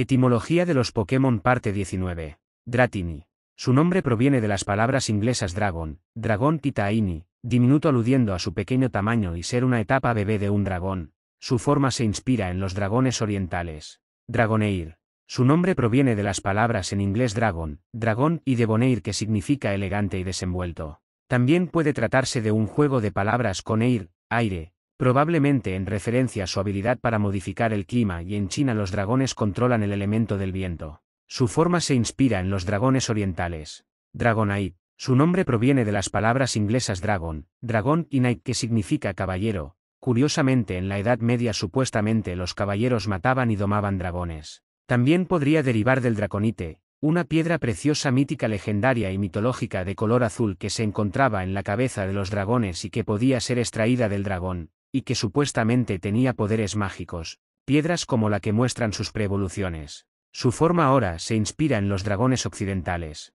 Etimología de los Pokémon parte 19. Dratini. Su nombre proviene de las palabras inglesas dragon, dragón Titaini, diminuto aludiendo a su pequeño tamaño y ser una etapa bebé de un dragón. Su forma se inspira en los dragones orientales. Dragoneir. Su nombre proviene de las palabras en inglés dragon, dragón y Devoneir que significa elegante y desenvuelto. También puede tratarse de un juego de palabras con air, aire, probablemente en referencia a su habilidad para modificar el clima y en China los dragones controlan el elemento del viento. Su forma se inspira en los dragones orientales. Dragonite. Su nombre proviene de las palabras inglesas dragon, dragón y knight que significa caballero. Curiosamente en la Edad Media supuestamente los caballeros mataban y domaban dragones. También podría derivar del draconite, una piedra preciosa mítica legendaria y mitológica de color azul que se encontraba en la cabeza de los dragones y que podía ser extraída del dragón, y que supuestamente tenía poderes mágicos, piedras como la que muestran sus preevoluciones. Su forma ahora se inspira en los dragones occidentales,